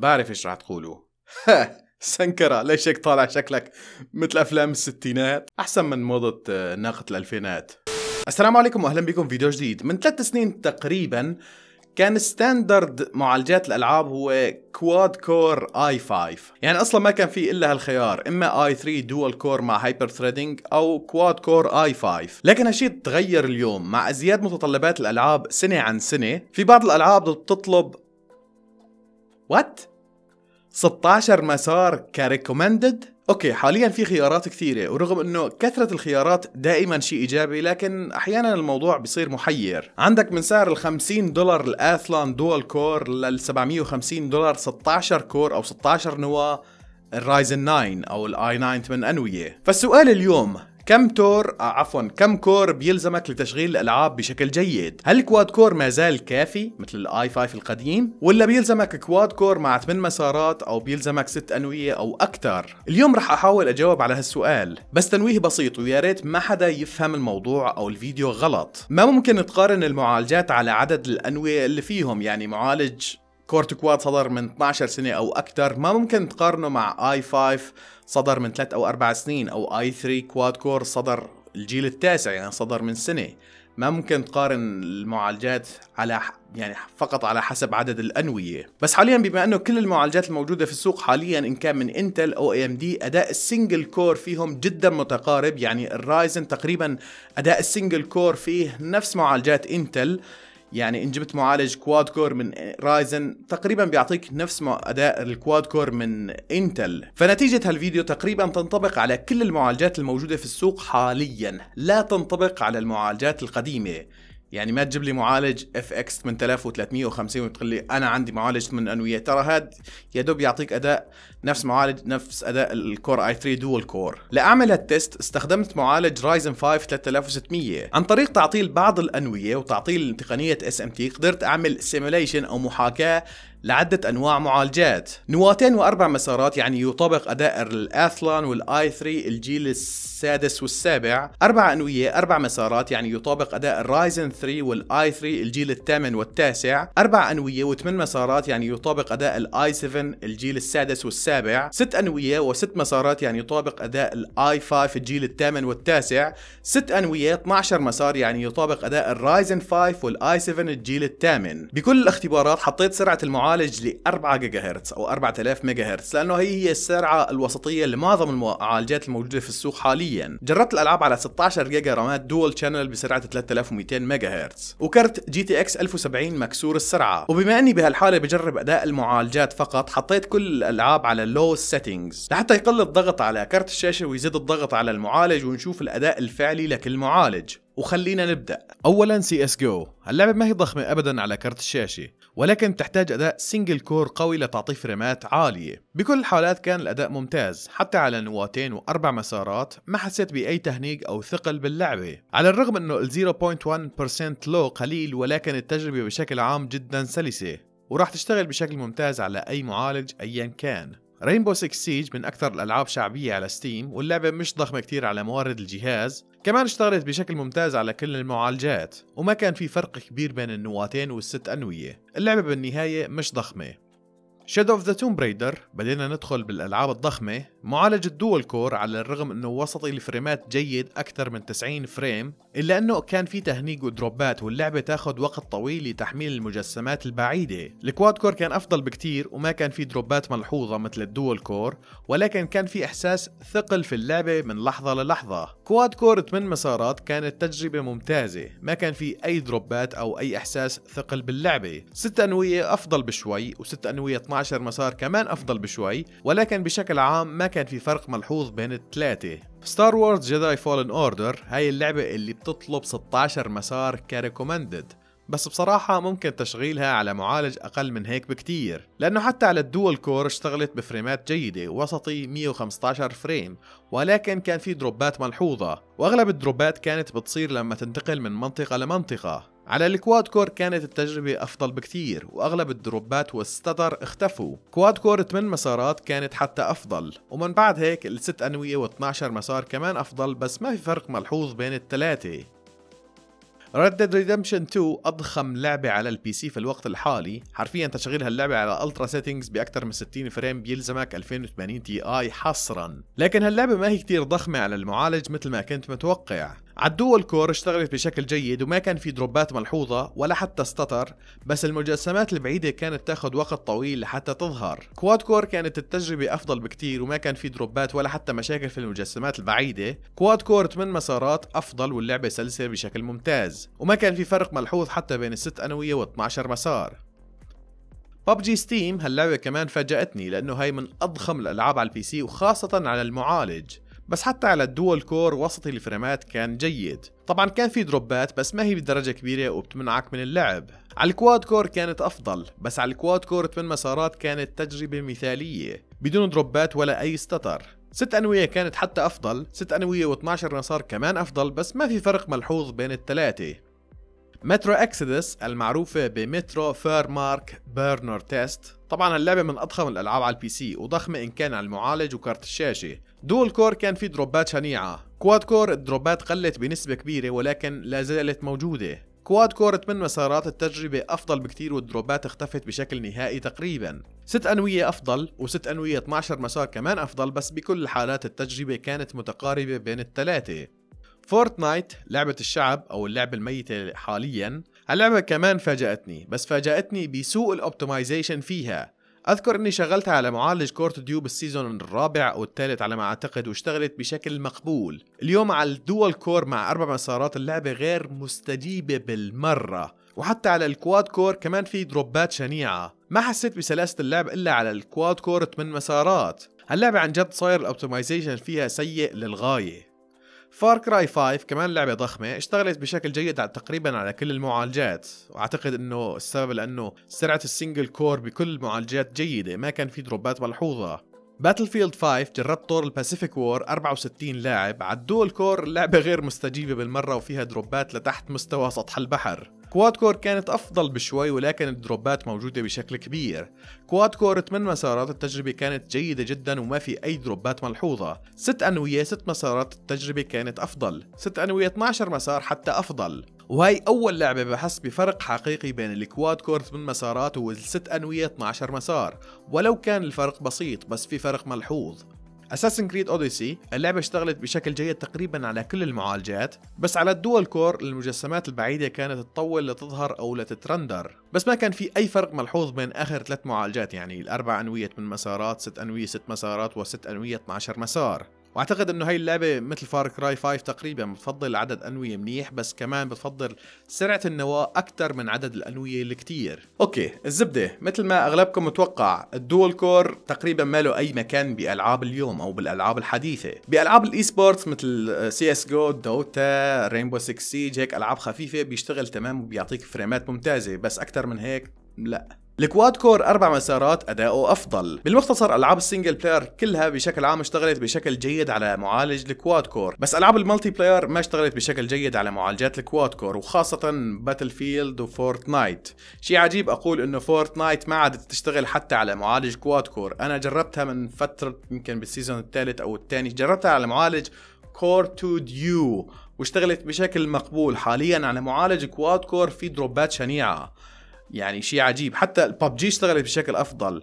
بعرف ايش رح تقولوا سنكرة ليش هيك طالع شكلك مثل افلام الستينات احسن من موضة آه، ناقة الالفينات السلام عليكم واهلا بكم فيديو جديد من ثلاث سنين تقريبا كان ستاندرد معالجات الالعاب هو كواد كور اي 5 يعني اصلا ما كان في الا هالخيار اما اي 3 دوال كور مع هايبر ثريدنج او كواد كور اي 5 لكن هالشيء تغير اليوم مع ازدياد متطلبات الالعاب سنه عن سنه في بعض الالعاب بتطلب وات 16 مسار كريكومندد اوكي حاليا في خيارات كثيره ورغم انه كثره الخيارات دائما شيء ايجابي لكن احيانا الموضوع بصير محير عندك من سعر ال 50 دولار الاثلون دول كور لل 750 دولار 16 كور او 16 نواه الرايزن 9 او الاي 9 ثمان انويه فالسؤال اليوم كم تور آه، عفوا كم كور بيلزمك لتشغيل الالعاب بشكل جيد هل كواد كور ما زال كافي مثل الاي 5 القديم ولا بيلزمك كواد كور مع 8 مسارات او بيلزمك 6 انويه او اكثر اليوم رح احاول اجاوب على هالسؤال بس تنويه بسيط ويا ريت ما حدا يفهم الموضوع او الفيديو غلط ما ممكن تقارن المعالجات على عدد الانويه اللي فيهم يعني معالج كورت كواد صدر من 12 سنة أو أكثر ما ممكن تقارنه مع اي 5 صدر من 3 أو 4 سنين أو اي 3 كواد كور صدر الجيل التاسع يعني صدر من سنة ما ممكن تقارن المعالجات على يعني فقط على حسب عدد الأنوية بس حاليا بما أنه كل المعالجات الموجودة في السوق حاليا إن كان من انتل أو AMD ام دي أداء السنجل كور فيهم جدا متقارب يعني الرايزن تقريبا أداء السنجل كور فيه نفس معالجات انتل يعني ان جبت معالج كواد كور من رايزن تقريبا بيعطيك نفس اداء الكواد كور من انتل فنتيجه هالفيديو تقريبا تنطبق على كل المعالجات الموجوده في السوق حاليا لا تنطبق على المعالجات القديمه يعني ما تجيب لي معالج اف اكس 8350 وتقول لي انا عندي معالج من انويه ترى هذا يا دوب يعطيك اداء نفس معالج نفس اداء الكور اي 3 دول كور لاعمل هالتست استخدمت معالج رايزن 5 3600 عن طريق تعطيل بعض الانويه وتعطيل تقنيه اس ام تي قدرت اعمل سيميليشن او محاكاه لعدة أنواع معالجات نواتين وأربع مسارات يعني يطابق أداء الأثلان والآي 3 الجيل السادس والسابع أربع أنوية أربع مسارات يعني يطابق أداء الرايزن 3 والآي 3 الجيل الثامن والتاسع أربع أنوية وثمان مسارات يعني يطابق أداء الآي 7 الجيل السادس والسابع ست أنوية وست مسارات يعني يطابق أداء الآي 5 الجيل الثامن والتاسع ست أنوية 12 مسار يعني يطابق أداء الرايزن 5 والآي 7 الجيل الثامن بكل الاختبارات حطيت سرعة المعالج تعالج ل 4 جيجا هرتز او 4000 ميجا هرتز لانه هي هي السرعه الوسطيه لمعظم المعالجات الموجوده في السوق حاليا جربت الالعاب على 16 جيجا رامات دول شانل بسرعه 3200 ميجا هرتز وكرت جي تي اكس 1070 مكسور السرعه وبما اني بهالحاله بجرب اداء المعالجات فقط حطيت كل الالعاب على لو سيتنجز لحتى يقل الضغط على كرت الشاشه ويزيد الضغط على المعالج ونشوف الاداء الفعلي لكل معالج وخلينا نبدا اولا سي اس جو اللعبه ما هي ضخمه ابدا على كرت الشاشه ولكن تحتاج أداء سنجل كور قوي لتعطي فريمات عالية بكل الحالات كان الأداء ممتاز حتى على نواتين وأربع مسارات ما حسيت بأي تهنيق أو ثقل باللعبة على الرغم أنه الـ 0.1% لو قليل ولكن التجربة بشكل عام جدا سلسة وراح تشتغل بشكل ممتاز على أي معالج أيا كان رينبو 6 سيج من أكثر الألعاب شعبية على ستيم واللعبة مش ضخمة كتير على موارد الجهاز كمان اشتغلت بشكل ممتاز على كل المعالجات وما كان في فرق كبير بين النواتين والست أنوية اللعبة بالنهاية مش ضخمة Shadow of the Tomb Raider بدينا ندخل بالألعاب الضخمة معالج الدول كور على الرغم انه وسطي الفريمات جيد اكثر من 90 فريم الا انه كان في تهنيج ودروبات واللعبه تاخذ وقت طويل لتحميل المجسمات البعيده الكواد كور كان افضل بكتير وما كان في دروبات ملحوظه مثل الدول كور ولكن كان في احساس ثقل في اللعبه من لحظه للحظه كواد كور 8 مسارات كانت تجربه ممتازه ما كان في اي دروبات او اي احساس ثقل باللعبه 6 انويه افضل بشوي و6 انويه 12 مسار كمان افضل بشوي ولكن بشكل عام ما كان كان في فرق ملحوظ بين الثلاثة ستار وورز جداي فولن اوردر هاي اللعبة اللي بتطلب 16 مسار كريكومندد بس بصراحة ممكن تشغيلها على معالج أقل من هيك بكتير لأنه حتى على الدول كور اشتغلت بفريمات جيدة وسطي 115 فريم ولكن كان في دروبات ملحوظة وأغلب الدروبات كانت بتصير لما تنتقل من منطقة لمنطقة على الكواد كور كانت التجربة أفضل بكتير وأغلب الدروبات والستتر اختفوا كواد كور 8 مسارات كانت حتى أفضل ومن بعد هيك الست أنوية و12 مسار كمان أفضل بس ما في فرق ملحوظ بين الثلاثة Red Dead Redemption 2 أضخم لعبة على البي سي في الوقت الحالي حرفيا تشغيل هاللعبة على الترا سيتنجز بأكثر من 60 فريم بيلزمك 2080 تي آي حصرا لكن هاللعبة ما هي كتير ضخمة على المعالج مثل ما كنت متوقع عالدول كور اشتغلت بشكل جيد وما كان في دروبات ملحوظة ولا حتى استطر بس المجسمات البعيدة كانت تاخد وقت طويل لحتى تظهر كواد كور كانت التجربة أفضل بكتير وما كان في دروبات ولا حتى مشاكل في المجسمات البعيدة كواد كور 8 مسارات أفضل واللعبة سلسة بشكل ممتاز وما كان في فرق ملحوظ حتى بين الست أنوية و12 مسار ببجي ستيم هاللعبة كمان فاجأتني لأنه هاي من أضخم الألعاب على البي سي وخاصة على المعالج بس حتى على الدول كور وسط الفريمات كان جيد طبعا كان في دروبات بس ما هي بدرجة كبيرة وبتمنعك من اللعب على الكواد كور كانت أفضل بس على الكواد كور 8 مسارات كانت تجربة مثالية بدون دروبات ولا أي ستتر ست أنوية كانت حتى أفضل ست أنوية و12 مسار كمان أفضل بس ما في فرق ملحوظ بين الثلاثة مترو اكسيدس المعروفة بمترو فير مارك بيرنر تيست طبعا اللعبة من أضخم الألعاب على البي سي وضخمة إن كان على المعالج وكارت الشاشة دول كور كان في دروبات شنيعة كواد كور الدروبات قلت بنسبة كبيرة ولكن لا زالت موجودة كواد كور 8 مسارات التجربة أفضل بكتير والدروبات اختفت بشكل نهائي تقريبا ست أنوية أفضل وست أنوية 12 مسار كمان أفضل بس بكل الحالات التجربة كانت متقاربة بين الثلاثة فورتنايت لعبة الشعب أو اللعبة الميتة حاليا هاللعبة كمان فاجأتني بس فاجأتني بسوء الاوبتمايزيشن فيها اذكر اني شغلتها على معالج كورت ديو بالسيزون الرابع او الثالث على ما اعتقد واشتغلت بشكل مقبول اليوم على الدول كور مع اربع مسارات اللعبه غير مستجيبه بالمره وحتى على الكواد كور كمان في دروبات شنيعه ما حسيت بسلاسه اللعب الا على الكواد كور 8 مسارات هاللعبه عن جد صاير الاوبتمايزيشن فيها سيء للغايه فار كراي 5 كمان لعبة ضخمة اشتغلت بشكل جيد على تقريبا على كل المعالجات واعتقد انه السبب لانه سرعة السنجل كور بكل المعالجات جيدة ما كان في دروبات ملحوظة باتل فيلد 5 جربت طور الباسيفيك وور 64 لاعب على الدول كور اللعبة غير مستجيبة بالمرة وفيها دروبات لتحت مستوى سطح البحر كواد كور كانت أفضل بشوي ولكن الدروبات موجودة بشكل كبير كواد كور 8 مسارات التجربة كانت جيدة جدا وما في أي دروبات ملحوظة 6 أنوية 6 مسارات التجربة كانت أفضل 6 أنوية 12 مسار حتى أفضل وهي أول لعبة بحس بفرق حقيقي بين الكواد كور 8 مسارات والست أنوية 12 مسار ولو كان الفرق بسيط بس في فرق ملحوظ اساسن كريد اوديسي اللعبه اشتغلت بشكل جيد تقريبا على كل المعالجات بس على الدول كور المجسمات البعيده كانت تطول لتظهر او لتترندر بس ما كان في اي فرق ملحوظ بين اخر ثلاث معالجات يعني الاربع انويه من مسارات ست انويه ست مسارات وست انويه 12 مسار واعتقد انه هاي اللعبه مثل فار كراي 5 تقريبا بتفضل عدد انويه منيح بس كمان بتفضل سرعه النواه اكثر من عدد الانويه الكتير اوكي الزبده مثل ما اغلبكم متوقع الدول كور تقريبا ما له اي مكان بالعاب اليوم او بالالعاب الحديثه بالعاب الاي سبورتس مثل سي اس جو دوتا رينبو 6 سي هيك العاب خفيفه بيشتغل تمام وبيعطيك فريمات ممتازه بس اكثر من هيك لا الكواد كور اربع مسارات اداؤه افضل بالمختصر العاب السنجل بلاير كلها بشكل عام اشتغلت بشكل جيد على معالج الكواد كور بس العاب المالتي بلاير ما اشتغلت بشكل جيد على معالجات الكواد كور وخاصه باتل فيلد وفورتنايت شيء عجيب اقول انه فورتنايت ما عادت تشتغل حتى على معالج كواد كور انا جربتها من فتره يمكن بالسيزون الثالث او الثاني جربتها على معالج كور 2 ديو واشتغلت بشكل مقبول حاليا على معالج كواد كور في دروبات شنيعه يعني شيء عجيب حتى جي اشتغلت بشكل افضل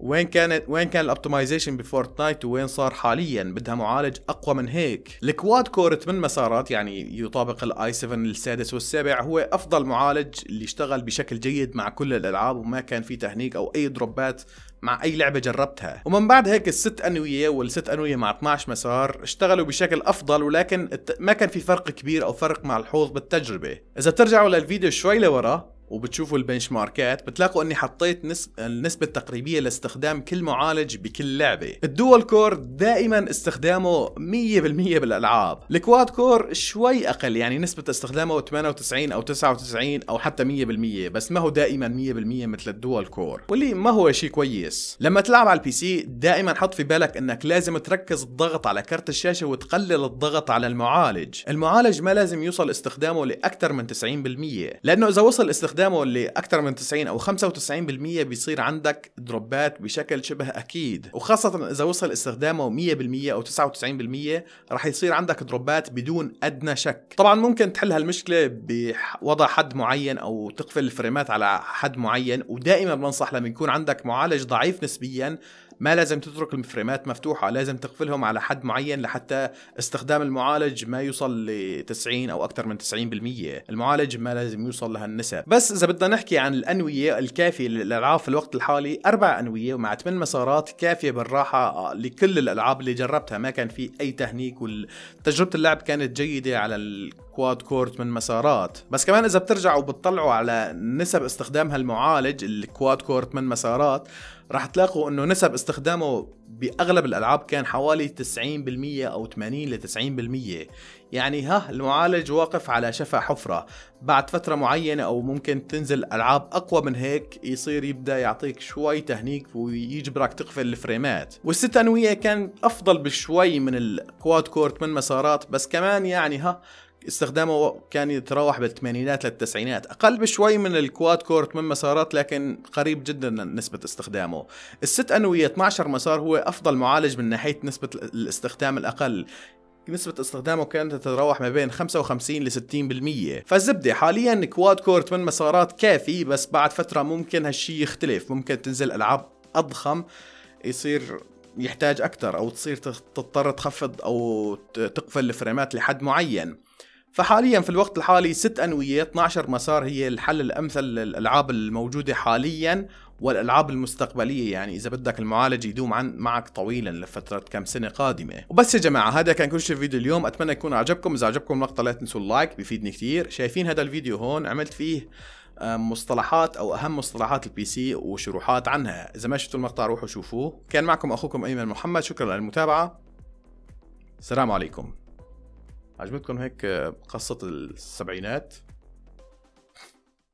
وين كانت وين كان الاوبتمايزيشن بفورتنايت وين صار حاليا بدها معالج اقوى من هيك الكواد كور 8 مسارات يعني يطابق الاي 7 السادس والسابع هو افضل معالج اللي اشتغل بشكل جيد مع كل الالعاب وما كان في تهنيك او اي دروبات مع اي لعبه جربتها ومن بعد هيك الست انويه والست انويه مع 12 مسار اشتغلوا بشكل افضل ولكن ما كان في فرق كبير او فرق مع الحوض بالتجربه اذا ترجعوا للفيديو شوي لورا وبتشوفوا البنش ماركات بتلاقوا اني حطيت نسب النسبة التقريبية لاستخدام كل معالج بكل لعبة الدول كور دائما استخدامه 100% بالالعاب الكواد كور شوي اقل يعني نسبة استخدامه 98 او 99 او حتى 100% بس ما هو دائما 100% مثل الدول كور واللي ما هو شيء كويس لما تلعب على البي سي دائما حط في بالك انك لازم تركز الضغط على كرت الشاشة وتقلل الضغط على المعالج المعالج ما لازم يوصل استخدامه لاكثر من 90% لانه اذا وصل استخدامه استخدامه لاكثر من 90 او 95% بيصير عندك دروبات بشكل شبه اكيد وخاصه اذا وصل استخدامه 100% او 99% رح يصير عندك دروبات بدون ادنى شك طبعا ممكن تحل هالمشكله بوضع حد معين او تقفل الفريمات على حد معين ودائما بنصح لما يكون عندك معالج ضعيف نسبيا ما لازم تترك الفريمات مفتوحه لازم تقفلهم على حد معين لحتى استخدام المعالج ما يوصل ل 90 او اكثر من 90% المعالج ما لازم يوصل لهالنسب بس اذا بدنا نحكي عن الانويه الكافيه للالعاب في الوقت الحالي اربع انويه ومع ثمان مسارات كافيه بالراحه لكل الالعاب اللي جربتها ما كان في اي تهنيك وتجربه اللعب كانت جيده على كواد كورت من مسارات بس كمان اذا بترجعوا وبتطلعوا على نسب استخدام هالمعالج الكواد كورت من مسارات رح تلاقوا انه نسب استخدامه باغلب الالعاب كان حوالي 90% او 80 ل 90% يعني ها المعالج واقف على شفا حفره بعد فتره معينه او ممكن تنزل العاب اقوى من هيك يصير يبدا يعطيك شوي تهنيك ويجبرك تقفل الفريمات والست انويه كان افضل بشوي من الكواد كورت من مسارات بس كمان يعني ها استخدامه كان يتراوح بالثمانينات للتسعينات اقل بشوي من الكواد كور من مسارات لكن قريب جدا نسبة استخدامه الست انوية 12 مسار هو افضل معالج من ناحية نسبة الاستخدام الاقل نسبة استخدامه كانت تتراوح ما بين 55 ل 60% فالزبدة حاليا كواد كور من مسارات كافي بس بعد فترة ممكن هالشي يختلف ممكن تنزل العاب اضخم يصير يحتاج اكثر او تصير تضطر تخفض او تقفل الفريمات لحد معين فحاليا في الوقت الحالي ست أنوية 12 مسار هي الحل الأمثل للألعاب الموجودة حاليا والالعاب المستقبليه يعني اذا بدك المعالج يدوم عن معك طويلا لفتره كم سنه قادمه وبس يا جماعه هذا كان كل شيء في فيديو اليوم اتمنى يكون عجبكم اذا عجبكم المقطع لا تنسوا اللايك بيفيدني كثير شايفين هذا الفيديو هون عملت فيه آه، مصطلحات او اهم مصطلحات البي سي وشروحات عنها اذا ما شفتوا المقطع روحوا شوفوه كان معكم اخوكم ايمن محمد شكرا للمتابعه السلام عليكم عجبتكم هيك قصه السبعينات